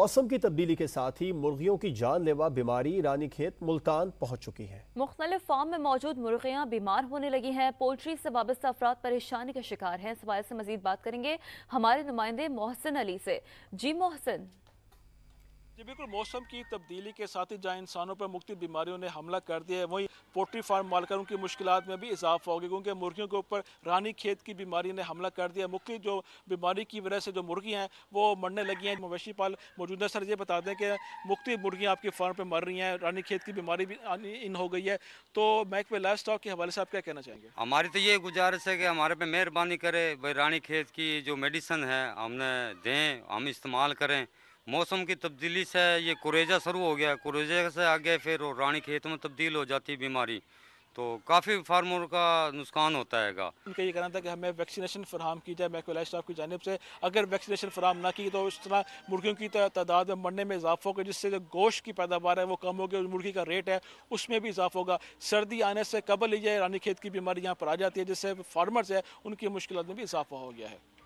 मौसम की तब्दीली के साथ ही मुर्गियों की जानलेवा बीमारी रानी खेत मुल्तान पहुंच चुकी है मुख्तलिफ फार्म में मौजूद मुर्गियां बीमार होने लगी हैं पोल्ट्री से वाबस्ता अफराद परेशानी का शिकार हैं इस हवाले से मजीद बात करेंगे हमारे नुमाइंदे मोहसिन अली से जी मोहसिन जी बिल्कुल मौसम की तब्दीली के साथ ही जहाँ इंसानों पर मुख्तु बीमारियों ने हमला कर दिया है वहीं पोल्ट्री फार्म मालकर उनकी मुश्किल में भी इजाफा हो गया क्योंकि मुर्गियों के ऊपर रानी खेत की बीमारी ने हमला कर दिया मुख्य जो बीमारी की वजह से जो मुर्गियाँ हैं वो मरने लगी हैं मवेशी पाल मौजूदा सर ये बता दें कि मुख्तु मुर्गियाँ आपके फार्म पर मर रही हैं रानी खेत की बीमारी भी इन हो गई है तो महकमे लाइफ स्टॉक के हवाले से आप क्या कहना चाहेंगे हमारी तो ये गुजारिश है कि हमारे पे मेहरबानी करे भाई रानी खेत की जो मेडिसन है हमने दें हम इस्तेमाल करें मौसम की तब्दीली से ये कुरेजा शुरू हो गया कुरेजा से आगे फिर रानी खेत में तब्दील हो जाती है बीमारी तो काफ़ी फार्मर का नुकसान होता है उनका ये कहना था कि हमें वैक्सीनेशन फराम की जाए महकमा स्टाफ की जानब से अगर वैक्सीनेशन फराम ना की तो उस तरह मुर्गियों की तादाद में मरने में इजाफा होगा जिससे जो गोश्त की पैदावार है वो कम होगी और मुर्गी का रेट है उसमें भी इजाफा होगा सर्दी आने से कबल ये रानी खेत की बीमारी यहाँ पर आ जाती है जिससे फार्मर्स है उनकी मुश्किल में भी इजाफा हो गया है